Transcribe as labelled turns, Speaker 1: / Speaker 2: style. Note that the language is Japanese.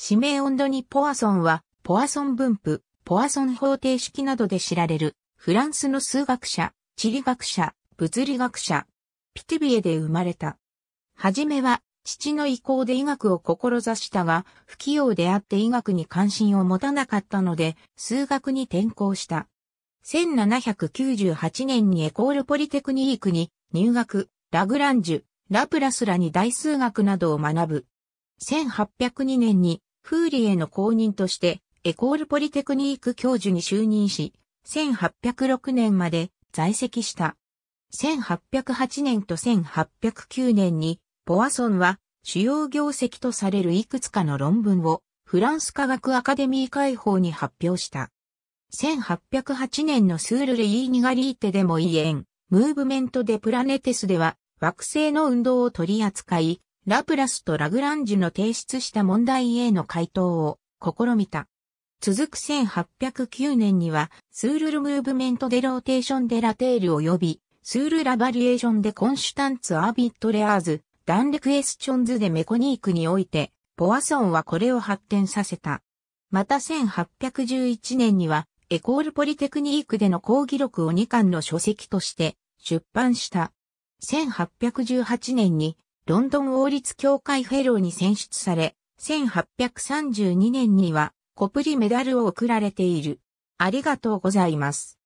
Speaker 1: 指名温度に
Speaker 2: ポアソンは、ポアソン分布、ポアソン方程式などで知られる、フランスの数学者、地理学者、物理学者、ピティビエで生まれた。はじめは、父の意向で医学を志したが、不器用であって医学に関心を持たなかったので、数学に転校した。1798年にエコールポリテクニークに入学、ラグランジュ、ラプラスらに大数学などを学ぶ。1802年にフーリエの公認としてエコールポリテクニーク教授に就任し、1806年まで在籍した。1808年と1809年にポワソンは主要業績とされるいくつかの論文をフランス科学アカデミー会報に発表した。1808年のスールレイーニガリーテでもイエン、ムーブメントデプラネテスでは惑星の運動を取り扱い、ラプラスとラグランジュの提出した問題への回答を試みた。続く1809年には、スールルムーブメントデローテーションデラテール及び、スールラバリエーションでコンシュタンツアービットレアーズ、ダンレクエスチョンズでメコニークにおいて、ポアソンはこれを発展させた。また1811年には、エコールポリテクニークでの講義録を2巻の書籍として出版した。1818年にロンドン王立協会フェローに選出され、1832年には、コプリメダルを贈られている。ありがとうございます。